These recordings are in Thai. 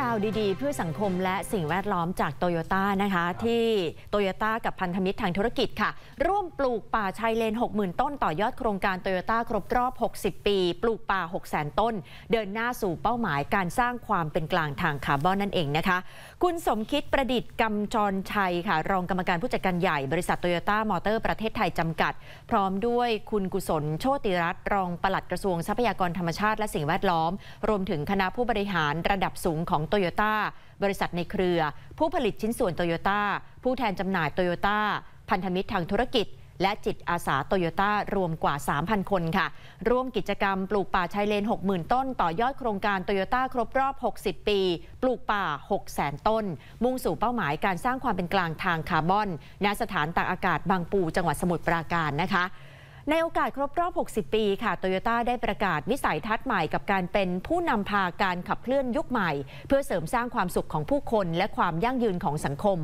ราวดีๆเพื่อสังคมและสิ่งแวดล้อมจากโตโยต้านะคะ ที่โตโยต้ากับพันธมิตรทางธุรกิจค่ะ ร่วมปลูกป่าชายเลน 60,000 ต้นต่อยอดโครงการโตโยต้าครบรอบ 60 ปี ปลูกป่า 600,000 ต้น เดินหน้าสู่เป้าหมายการสร้างความเป็นกลางทางคาร์บอนนั่นเองนะคะ คุณสมคิดประดิษฐ์กำจรชัยค่ะ รองกรรมการผู้จัดการใหญ่บริษัทโตโยต้ามอเตอร์ประเทศไทยจำกัดพร้อมด้วยคุณกุศลโชติรัตน์รองปลัดกระทรวงทรัพยากรธรรมชาติ และสิ่งแวดล้อม รวมถึงคณะผู้บริหารระดับสูงของโตโยต้า บริษัทในเครือ ผู้ผลิตชิ้นส่วนโตโยต้า ผู้แทนจำหน่ายโตโยต้า พันธมิตรทางธุรกิจ และจิตอาสาโตโยต้า รวมกว่า 3,000 คนค่ะ ร่วมกิจกรรมปลูกป่าชายเลน 60,000 ต้น ต่อยอดโครงการโตโยต้าครบรอบ 60 ปี ปลูกป่า 600,000ต้น มุ่งสู่เป้าหมายการสร้างความเป็นกลางทางคาร์บอนณสถานตากอากาศบางปู จังหวัดสมุทรปราการนะคะในโอกาสครบรอบ 60 ปี ค่ะโตโยต้าได้ประกาศวิสัยทัศน์ใหม่กับการเป็นผู้นำพาการขับเคลื่อนยุคใหม่ เพื่อเสริมสร้างความสุขของผู้คนและความยั่งยืนของสังคม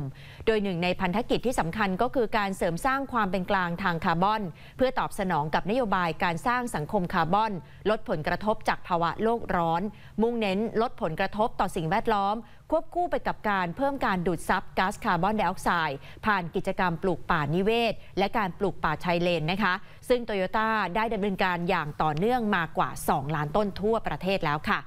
โดยหนึ่งในพันธกิจที่สำคัญก็คือการเสริมสร้างความเป็นกลางทางคาร์บอน เพื่อตอบสนองกับนโยบายการสร้างสังคมคาร์บอน ลดผลกระทบจากภาวะโลกร้อนมุ่งเน้น ลดผลกระทบต่อสิ่งแวดล้อมควบคู่ไปกับการเพิ่มการดูดซับก๊าซคาร์บอนไดออกไซด์ผ่านกิจกรรมปลูกป่านิเวศ และการปลูกป่าชายเลนนะคะ ซึ่งโตโยต้าได้ดำเนินการอย่างต่อเนื่องมากว่า 2 ล้านต้นทั่วประเทศแล้วค่ะ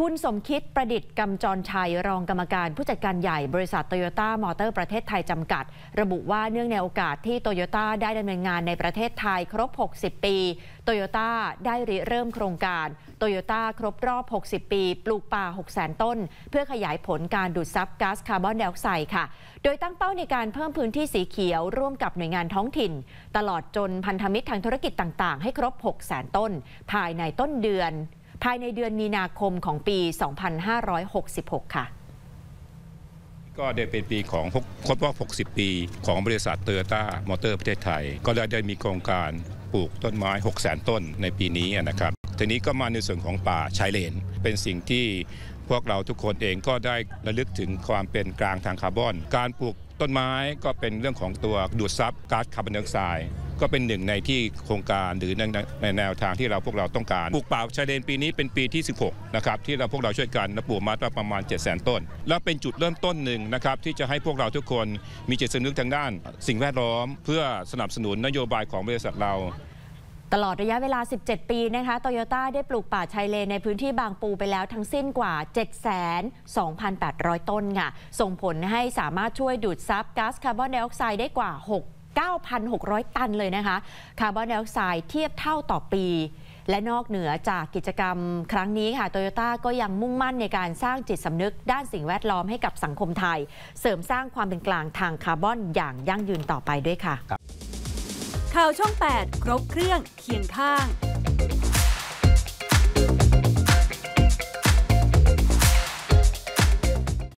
คุณสมคิดประดิษฐ์กำจรชัยรองกรรมการผู้จัดการใหญ่บริษัทโตโยต้ามอเตอร์ประเทศไทย จำกัด ระบุว่าเนื่องในโอกาสที่โตโยต้าได้ดำเนินงานในประเทศไทยครบ 60 ปีโตโยต้าได้ริเริ่มโครงการโตโยต้าครบรอบ 60 ปี ปลูกป่า6 0แสนต้น เพื่อขยายผลการดูดซับก๊าซคาร์บอนไดออกไซด์ค่ะ โดยตั้งเป้าในการเพิ่มพื้นที่สีเขียวร่วมกับหน่วยงานท้องถิ่น ตลอดจนพันธมิตรทางธุรกิจต่างๆ ให้ครบ6 0แสนต้น ภายในต้นเดือนภายในเดือนมีนาคมของปี 2566 ค่ะ ก็ได้เป็นปีของครบรอบ60 ปีของบริษัทเตอร์ต้ามอเตอร์ประเทศไทย ก็ได้ได้มีโครงการปลูกต้นไม้ 6 0 0 0 ต้นในปีนี้นะครับ ทีนี้ก็มาในส่วนของป่าชายเลน เป็นสิ่งที่พวกเราทุกคนเองก็ได้ระลึกถึงความเป็นกลางทางคาร์บอน การปลูกต้นไม้ก็เป็นเรื่องของตัวดูดซับก๊าซคาร์บอนไดออกไซด์ก็เป็นหนึ่งในที่โครงการหรือในแนวทางที่เราพวกเราต้องการปลูกป่าชายเลนปีนี้เป็นปีที่ 16 นะครับที่เราพวกเราช่วยกันปลูกมาประมาณ7 0 0 0 0 ต้น และเป็นจุดเริ่มต้นหนึ่งนะครับที่จะให้พวกเราทุกคนมีจิตสำนึกทางด้าน สิ่งแวดล้อมเพื่อสนับสนุนนโยบายของบริษัทเรา ตลอดระยะเวลา 17 ปีนะคะโตโยต้าได้ปลูกป่าชายเลนในพื้นที่บางปูไปแล้วทั้งสิ้นกว่า 72,800 ต้นค่ะส่งผลให้สามารถช่วยดูดซับก๊าซคาร์บอนไดออกไซด์ได้กว่า 6 9,600 ตันเลยนะคะ คาร์บอนไดออกไซด์เทียบเท่าต่อปี และนอกเหนือจากกิจกรรม ครั้งนี้ค่ะ โตโยต้าก็ยังมุ่งมั่นในการสร้างจิตสำนึกด้านสิ่งแวดล้อมให้กับสังคมไทย เสริมสร้างความเป็นกลางทางคาร์บอนอย่างยั่งยืนต่อไปด้วยค่ะ ข่าวช่อง8 ครบเครื่องเคียงข้าง